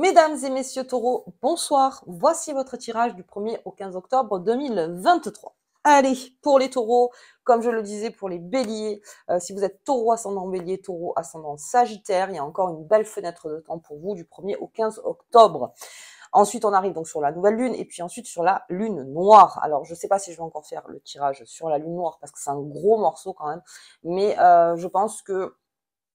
Mesdames et messieurs taureaux, bonsoir. Voici votre tirage du 1er au 15 octobre 2023. Allez, pour les taureaux, comme je le disais pour les béliers, euh, si vous êtes taureau ascendant bélier, taureau ascendant sagittaire, il y a encore une belle fenêtre de temps pour vous du 1er au 15 octobre. Ensuite, on arrive donc sur la nouvelle lune et puis ensuite sur la lune noire. Alors, je ne sais pas si je vais encore faire le tirage sur la lune noire parce que c'est un gros morceau quand même, mais euh, je pense que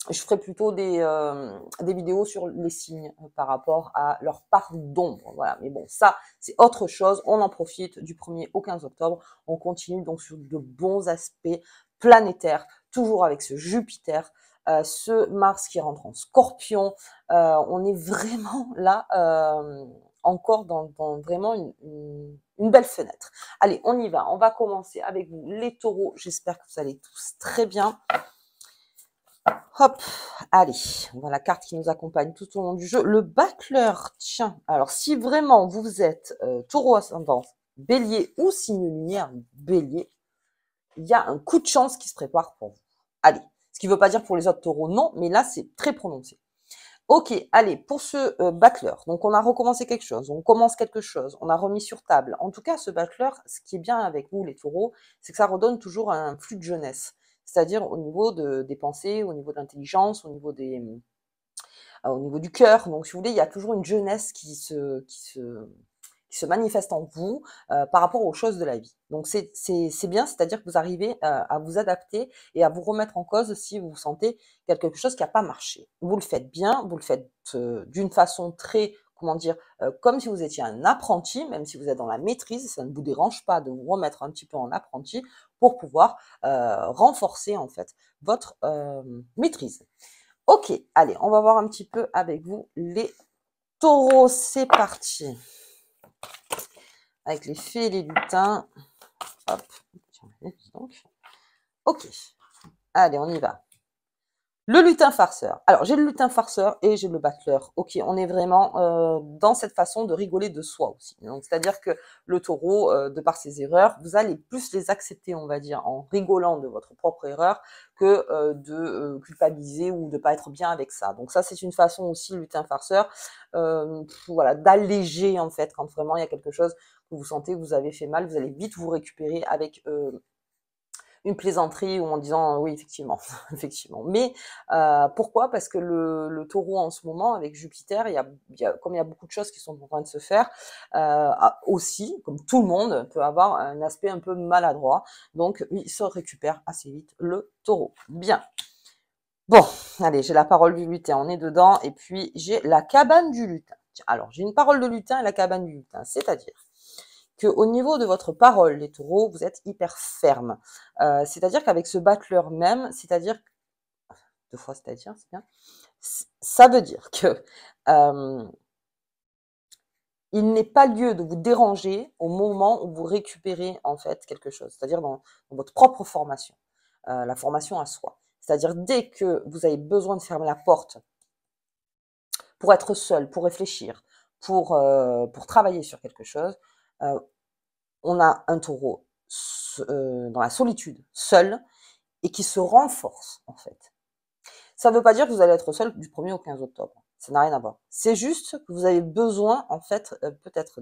je ferai plutôt euh, des, vidéos sur les signes euh, par rapport à leur part d'ombre. Voilà. Mais bon, ça, c'est autre chose. On en profite du 1er au 15 octobre. On continue donc sur de bons aspects planétaires, toujours avec ce Jupiter. Euh, ce Mars qui rentre en scorpion, on est vraiment là encore dans, vraiment une, belle fenêtre. Allez, on y va, on va commencer avec vous les taureaux, j'espère que vous allez tous très bien. Hop, allez, on voit la carte qui nous accompagne tout au long du jeu. Le bâcleur, tiens, alors si vraiment vous êtes euh, taureau ascendant, bélier ou signe lumière, bélier, il y a un coup de chance qui se prépare pour vous. Allez, ce qui ne veut pas dire pour les autres taureaux, non, mais là c'est très prononcé. Ok, allez, pour ce euh, bâcleur, donc on a recommencé quelque chose, on commence quelque chose, on a remis sur table. En tout cas, ce bâcleur, ce qui est bien avec vous les taureaux, c'est que ça redonne toujours un flux de jeunesse c'est-à-dire au niveau des pensées, au niveau de l'intelligence, au niveau des euh, ah, au niveau du cœur. Donc, si vous voulez, il y a toujours une jeunesse qui se, qui se, se manifeste en vous euh, par rapport aux choses de la vie. Donc, c'est bien, c'est-à-dire que vous arrivez euh, à vous adapter et à vous remettre en cause si vous sentez quelque chose qui n'a pas marché. Vous le faites bien, vous le faites d'une façon très comment dire, euh, comme si vous étiez un apprenti, même si vous êtes dans la maîtrise, ça ne vous dérange pas de vous remettre un petit peu en apprenti pour pouvoir euh, renforcer en fait votre euh, maîtrise. Ok, allez, on va voir un petit peu avec vous les taureaux. C'est parti. Avec les fées et les lutins. Hop. Donc. Ok. Allez, on y va. Le lutin farceur. Alors, j'ai le lutin farceur et j'ai le battleur. Ok, on est vraiment euh, dans cette façon de rigoler de soi aussi. c'est-à-dire que le taureau, euh, de par ses erreurs, vous allez plus les accepter, on va dire, en rigolant de votre propre erreur que euh, de culpabiliser ou de pas être bien avec ça. Donc, ça, c'est une façon aussi, lutin farceur, voilà, d'alléger, en fait, quand vraiment il y a quelque chose que vous sentez que vous avez fait mal, vous allez vite vous récupérer avec une plaisanterie ou en disant oui effectivement, effectivement. Mais euh, pourquoi Parce que le, le, taureau en ce moment avec Jupiter, il y, a, comme il y a beaucoup de choses qui sont en train de se faire, euh, aussi comme tout le monde peut avoir un aspect un peu maladroit. Donc il se récupère assez vite le taureau. Bien. Bon, allez, j'ai la parole du lutin, on est dedans, et puis j'ai la cabane du lutin. Alors, j'ai une parole de lutin et la cabane du lutin, c'est-à-dire au niveau de votre parole, les taureaux, vous êtes hyper ferme. Euh, c'est-à-dire qu'avec ce battleur même, c'est-à-dire deux fois c'est-à-dire, c'est bien. Ça veut dire que euh, il n'est pas lieu de vous déranger au moment où vous récupérez en fait quelque chose, c'est-à-dire dans, votre propre formation, euh, la formation à soi. C'est-à-dire dès que vous avez besoin de fermer la porte pour être seul, pour réfléchir, pour, pour travailler sur quelque chose, on a un taureau euh, dans la solitude, seul, et qui se renforce, en fait. Ça ne veut pas dire que vous allez être seul du 1er au 15 octobre. Ça n'a rien à voir. C'est juste que vous avez besoin, en fait, euh, peut-être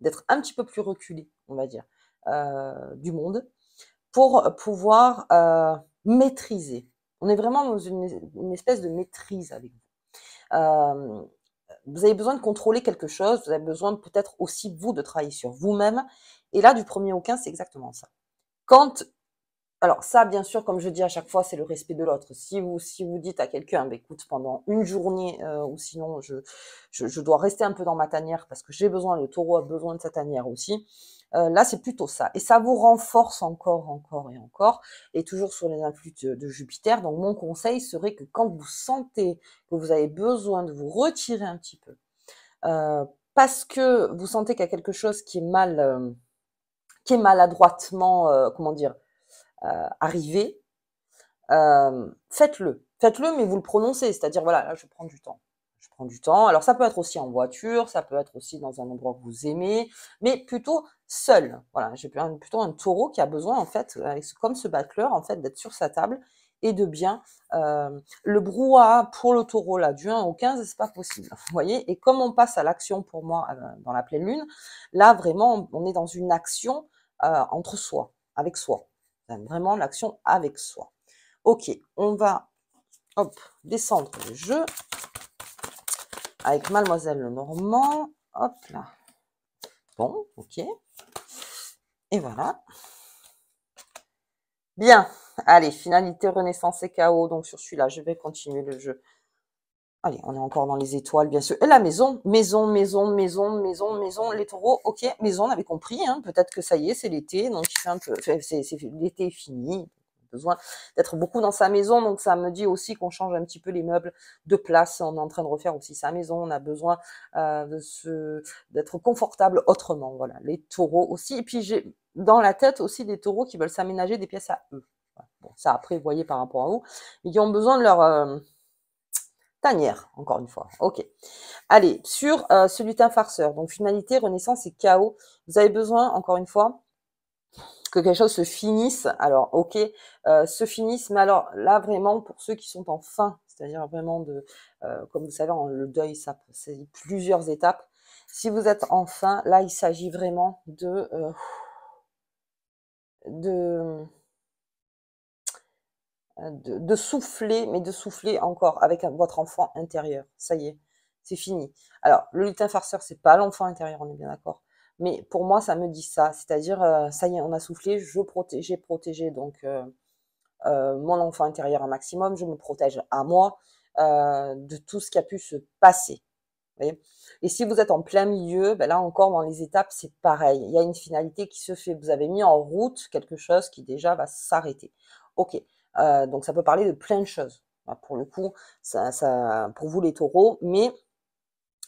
d'être un petit peu plus reculé, on va dire, euh, du monde, pour pouvoir maîtriser. On est vraiment dans une, une espèce de maîtrise avec vous vous avez besoin de contrôler quelque chose, vous avez besoin peut-être aussi, vous, de travailler sur vous-même. Et là, du premier au 15, c'est exactement ça. Quand, alors ça, bien sûr, comme je dis à chaque fois, c'est le respect de l'autre. Si vous, dites à quelqu'un, bah, écoute, pendant une journée, euh, ou sinon, je, je, dois rester un peu dans ma tanière parce que j'ai besoin, le taureau a besoin de sa tanière aussi, euh, là, c'est plutôt ça. Et ça vous renforce encore, encore et encore. Et toujours sur les influx de, Jupiter. Donc, mon conseil serait que quand vous sentez que vous avez besoin de vous retirer un petit peu, euh, parce que vous sentez qu'il y a quelque chose qui est mal, euh, qui est maladroitement, comment dire, arrivé, faites-le. Faites-le, mais vous le prononcez. C'est-à-dire, voilà, je prends du temps du temps. Alors ça peut être aussi en voiture, ça peut être aussi dans un endroit que vous aimez, mais plutôt seul. Voilà, j'ai plutôt un taureau qui a besoin en fait, euh, comme ce battleur en fait, d'être sur sa table et de bien. Euh, le brouhaha pour le taureau, là, du 1 au 15, c'est pas possible. Vous voyez Et comme on passe à l'action pour moi euh, dans la pleine lune, là, vraiment, on est dans une action entre soi, avec soi. Vraiment l'action avec soi. Ok, on va hop, descendre le jeu avec Mademoiselle Normand, Hop là. Bon, ok. Et voilà. Bien. Allez, finalité, renaissance et chaos. Donc, sur celui-là, je vais continuer le jeu. Allez, on est encore dans les étoiles, bien sûr. Et la maison, maison, maison, maison, maison, maison, les taureaux. Ok, maison, on avait compris. Hein. Peut-être que ça y est, c'est l'été. Donc, c'est un L'été est fini besoin d'être beaucoup dans sa maison. Donc ça me dit aussi qu'on change un petit peu les meubles de place. On est en train de refaire aussi sa maison. On a besoin euh, de d'être confortable autrement. Voilà, les taureaux aussi. Et puis j'ai dans la tête aussi des taureaux qui veulent s'aménager des pièces à eux. Bon, ça après, vous voyez par rapport à vous, ils ont besoin de leur euh, tanière, encore une fois. Ok. Allez, sur euh, celui ce farceur. Donc finalité, renaissance et chaos. Vous avez besoin, encore une fois, que quelque chose se finisse. Alors, ok, euh, se finisse, mais alors là vraiment pour ceux qui sont en fin, c'est-à-dire vraiment de, euh, comme vous savez, le deuil, ça c'est plusieurs étapes. Si vous êtes en fin, là il s'agit vraiment de, euh, de de, souffler, mais de souffler encore avec votre enfant intérieur. Ça y est, c'est fini. Alors, le lutin farceur, c'est pas l'enfant intérieur, on est bien d'accord. Mais pour moi, ça me dit ça. C'est-à-dire, euh, ça y est, on a soufflé, je protège, j'ai protégé donc euh, euh, mon enfant intérieur un maximum, je me protège à moi de tout ce qui a pu se passer. et si vous êtes en plein milieu, ben là encore dans les étapes, c'est pareil. Il y a une finalité qui se fait. Vous avez mis en route quelque chose qui déjà va s'arrêter. Ok, donc ça peut parler de plein de choses. Bah, pour le coup, ça, ça, pour vous les taureaux, mais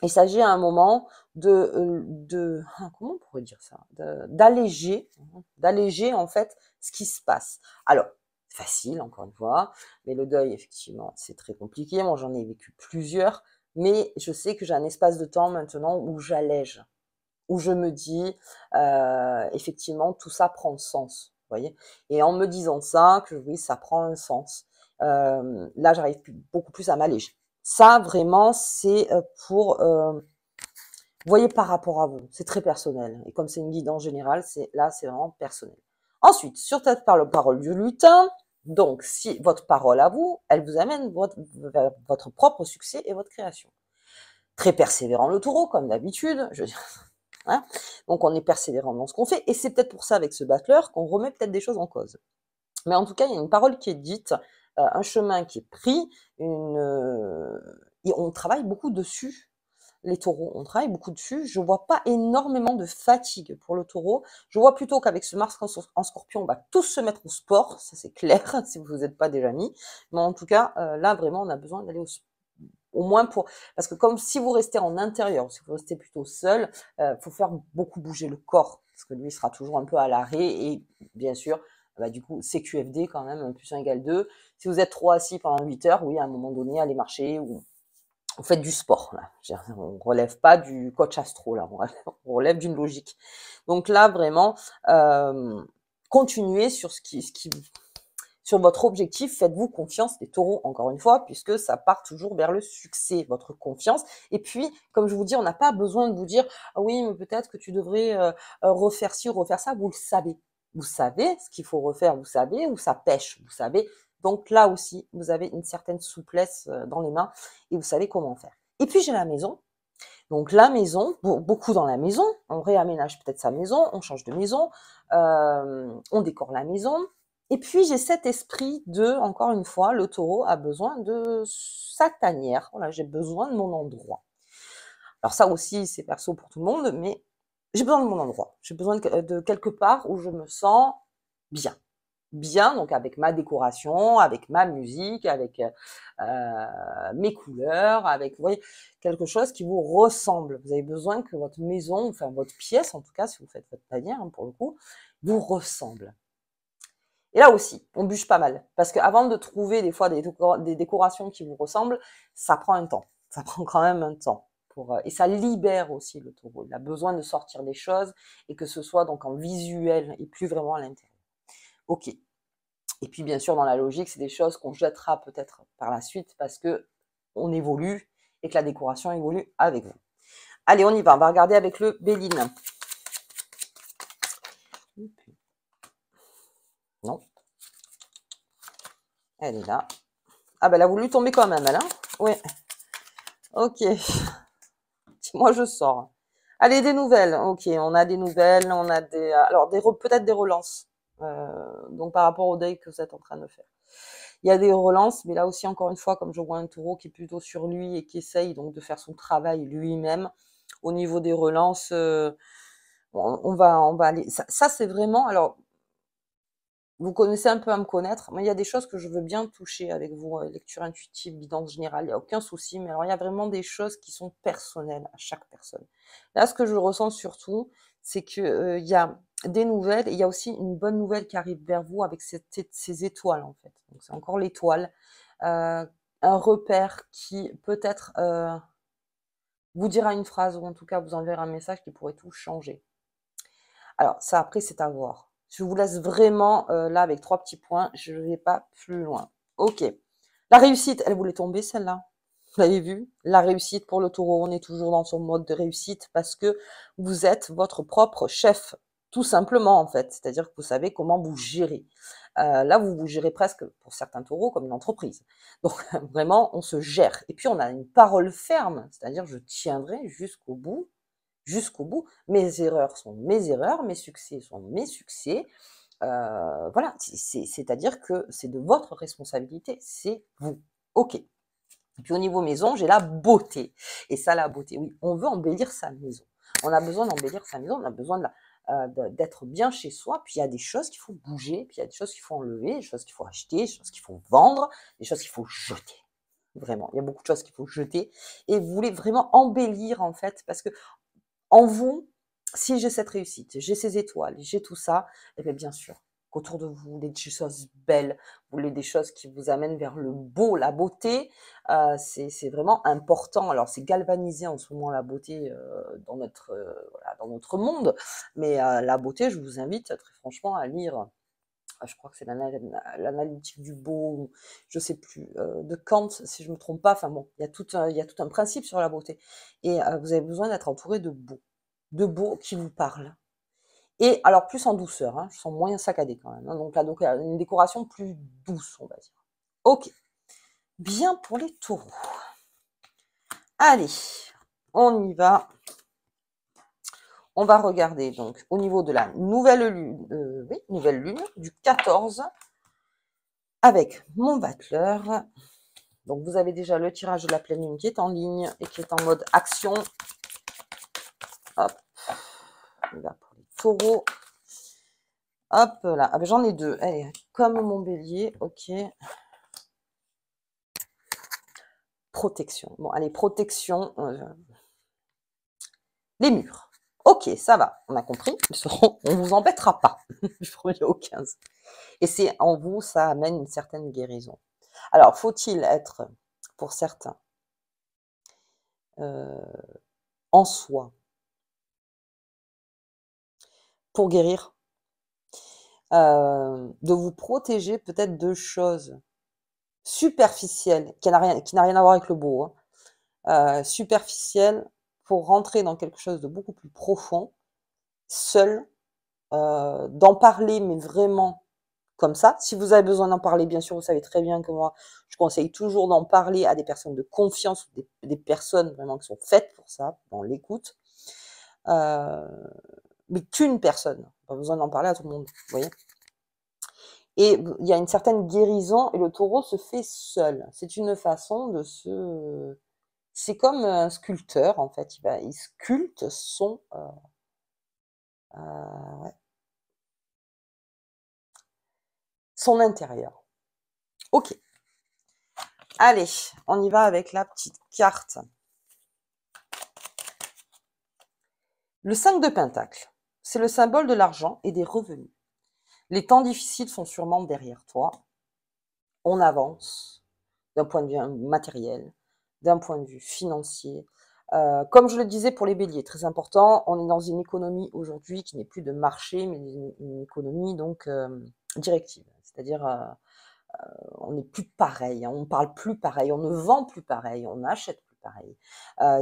il s'agit à un moment de, euh, de hein, comment on pourrait dire ça, d'alléger, d'alléger en fait ce qui se passe. Alors facile encore une fois, mais le deuil effectivement c'est très compliqué. Moi j'en ai vécu plusieurs, mais je sais que j'ai un espace de temps maintenant où j'allège, où je me dis euh, effectivement tout ça prend sens, vous voyez. Et en me disant ça, que oui ça prend un sens. Euh, là j'arrive beaucoup plus à m'alléger. Ça, vraiment, c'est euh, pour... Euh, vous voyez par rapport à vous. C'est très personnel. Et comme c'est une guidance générale, c'est là, c'est vraiment personnel. Ensuite, sur ta parole du lutin, donc si votre parole à vous, elle vous amène votre, vers votre propre succès et votre création. Très persévérant le taureau, comme d'habitude. Hein. donc on est persévérant dans ce qu'on fait. Et c'est peut-être pour ça, avec ce battleur, qu'on remet peut-être des choses en cause. Mais en tout cas, il y a une parole qui est dite euh, un chemin qui est pris, une, euh, et on travaille beaucoup dessus les taureaux. On travaille beaucoup dessus. Je vois pas énormément de fatigue pour le taureau. Je vois plutôt qu'avec ce Mars en scorpion, on va tous se mettre au sport. Ça, c'est clair, si vous êtes pas déjà mis. Mais en tout cas, euh, là, vraiment, on a besoin d'aller au Au moins pour, parce que comme si vous restez en intérieur, si vous restez plutôt seul, faut faire beaucoup bouger le corps, parce que lui sera toujours un peu à l'arrêt et bien sûr ah bah, du coup, CQFD quand même, plus 1 égale 2. Si vous êtes trop assis pendant 8 heures, oui, à un moment donné, allez marcher ou vous faites du sport. On ne relève pas du coach astro, là. on relève, d'une logique. Donc là, vraiment, euh, continuez sur, ce qui, qui, sur votre objectif. Faites-vous confiance, des taureaux, encore une fois, puisque ça part toujours vers le succès, votre confiance. Et puis, comme je vous dis, on n'a pas besoin de vous dire, ah oui, mais peut-être que tu devrais euh, euh, refaire ci, refaire ça. Vous le savez vous savez ce qu'il faut refaire, vous savez où ça pêche, vous savez. Donc là aussi, vous avez une certaine souplesse euh, dans les mains et vous savez comment faire. Et puis j'ai la maison. Donc la maison, beaucoup dans la maison, on réaménage peut-être sa maison, on change de maison, euh, on décore la maison. Et puis j'ai cet esprit de, encore une fois, le taureau a besoin de sa tanière. Voilà, j'ai besoin de mon endroit. Alors ça aussi, c'est perso pour tout le monde, mais j'ai besoin de mon endroit. J'ai besoin euh, de, quelque part où je me sens bien bien, donc avec ma décoration, avec ma musique, avec euh, euh, mes couleurs, avec voyez, quelque chose qui vous ressemble. Vous avez besoin que votre maison, enfin votre pièce en tout cas, si vous faites votre panier hein, pour le coup, vous ressemble. Et là aussi, on bûche pas mal, parce qu'avant de trouver des fois des décorations qui vous ressemblent, ça prend un temps. Ça prend quand même un temps. Euh, et ça libère aussi le taureau. Il a besoin de sortir des choses et que ce soit donc en visuel et plus vraiment à l'intérieur. Ok. Et puis bien sûr, dans la logique, c'est des choses qu'on jettera peut-être par la suite parce que on évolue et que la décoration évolue avec vous. Allez, on y va. On va regarder avec le Béline. Non. Elle est là. Ah ben, elle a voulu tomber quand même, elle. Hein oui. Ok. Moi, je sors. Allez, des nouvelles. Ok, on a des nouvelles, on a des, alors des peut-être des relances. Euh, donc par rapport au deuil que vous êtes en train de faire. Il y a des relances, mais là aussi encore une fois, comme je vois un taureau qui est plutôt sur lui et qui essaye donc de faire son travail lui-même. Au niveau des relances, euh, on, va, on aller. Ça, ça c'est vraiment. Alors vous connaissez un peu à me connaître. Mais il y a des choses que je veux bien toucher avec vous, euh, lecture intuitive, bidon générale, il n'y a aucun souci. Mais alors, il y a vraiment des choses qui sont personnelles à chaque personne. Là, ce que je ressens surtout, c'est qu'il euh, y a des nouvelles. il y a aussi une bonne nouvelle qui arrive vers vous avec ces étoiles, en fait. Donc, c'est encore l'étoile. Euh, un repère qui peut-être vous dira une phrase ou en tout cas vous enverra un message qui pourrait tout changer. Alors, ça, après, c'est à voir. Je vous laisse vraiment euh, là avec trois petits points. Je ne vais pas plus loin. OK. La réussite, elle voulait tomber celle-là. Vous l'avez vu La réussite pour le taureau, on est toujours dans son mode de réussite parce que vous êtes votre propre chef, tout simplement en fait. C'est-à-dire que vous savez comment vous gérez. Euh, là, vous vous gérez presque, pour certains taureaux, comme une entreprise. Donc, vraiment, on se gère. Et puis, on a une parole ferme, c'est-à-dire je tiendrai jusqu'au bout jusqu'au bout. Mes erreurs sont mes erreurs, mes succès sont mes succès. Euh, voilà, c'est-à-dire que c'est de votre responsabilité, c'est vous. Ok. Et puis au niveau maison, j'ai la beauté. Et ça, la beauté, oui, on veut embellir sa maison. On a besoin d'embellir sa maison, on a besoin euh, de d'être bien chez soi. Puis il y a des choses qu'il faut bouger, puis il y a des choses qu'il faut enlever, des choses qu'il faut acheter, des choses qu'il faut vendre, des choses qu'il faut jeter. Vraiment, il y a beaucoup de choses qu'il faut jeter. Et vous voulez vraiment embellir en fait, parce que en vous, si j'ai cette réussite, j'ai ces étoiles, j'ai tout ça, et eh bien, bien sûr qu'autour de vous, des choses belles, vous voulez des choses qui vous amènent vers le beau, la beauté, euh, c'est vraiment important. Alors c'est galvanisé en ce moment la beauté euh, dans, notre, euh, dans notre monde, mais la beauté, je vous invite très franchement à lire ah, je crois que c'est l'analytique du beau, je ne sais plus, euh, de Kant, si je ne me trompe pas. Enfin bon, il y, a tout un, y tout un principe sur la beauté. Et euh, vous avez besoin d'être entouré de beaux, de beaux qui vous parlent. Et alors, plus en douceur, hein, je moins saccadé quand même. Hein. donc là, donc, euh, une décoration plus douce, on va dire. Ok. Bien pour les taureaux. Allez, on y va. On va regarder donc au niveau de la nouvelle lune, euh, lune du 14 avec mon battleur. Donc vous avez déjà le tirage de la pleine lune qui est en ligne et qui est en mode action. Hop, on va les taureaux. Hop là, ah, ben, j'en ai deux. comme mon bélier, ok. Protection. Bon, allez, protection. Euh, les murs. Ok, ça va, on a compris, on vous embêtera pas. Je reviens au 15. Et c'est en vous, ça amène une certaine guérison. Alors, faut-il être, pour certains, euh, en soi pour guérir euh, De vous protéger peut-être de choses superficielles, qui n'a rien, à voir avec le beau, hein. euh, superficielles pour rentrer dans quelque chose de beaucoup plus profond, seul, euh, d'en parler, mais vraiment comme ça. Si vous avez besoin d'en parler, bien sûr, vous savez très bien que moi, je conseille toujours d'en parler à des personnes de confiance, des, personnes vraiment qui sont faites pour ça, on l'écoute. Euh, mais qu'une personne, pas besoin d'en parler à tout le monde, vous voyez et il y a une certaine guérison et le taureau se fait seul. C'est une façon de se c'est comme un sculpteur, en fait. Il, sculpte son. Euh, euh, son intérieur. Ok. Allez, on y va avec la petite carte. Le 5 de Pentacle, c'est le symbole de l'argent et des revenus. Les temps difficiles sont sûrement derrière toi. On avance d'un point de vue matériel d'un point de vue financier. Euh, comme je le disais pour les béliers, très important, on est dans une économie aujourd'hui qui n'est plus de marché, mais une, économie donc euh, directive. C'est-à-dire, euh, on n'est plus pareil, hein. on parle plus pareil, on ne vend plus pareil, on achète plus pareil.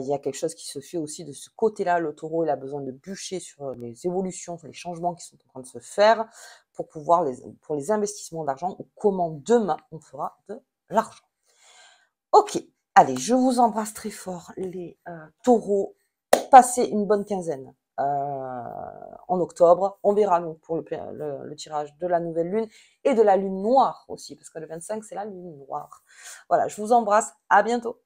Il y a quelque chose qui se fait aussi de ce côté-là. Le taureau, il a besoin de bûcher sur les évolutions, sur les changements qui sont en train de se faire pour pouvoir, les, pour les investissements d'argent ou comment demain on fera de l'argent. Ok, Allez, je vous embrasse très fort, les euh, taureaux. Passez une bonne quinzaine euh, en octobre. On verra, nous, pour le, le, tirage de la nouvelle lune et de la lune noire aussi, parce que le 25, c'est la lune noire. Voilà, je vous embrasse. À bientôt.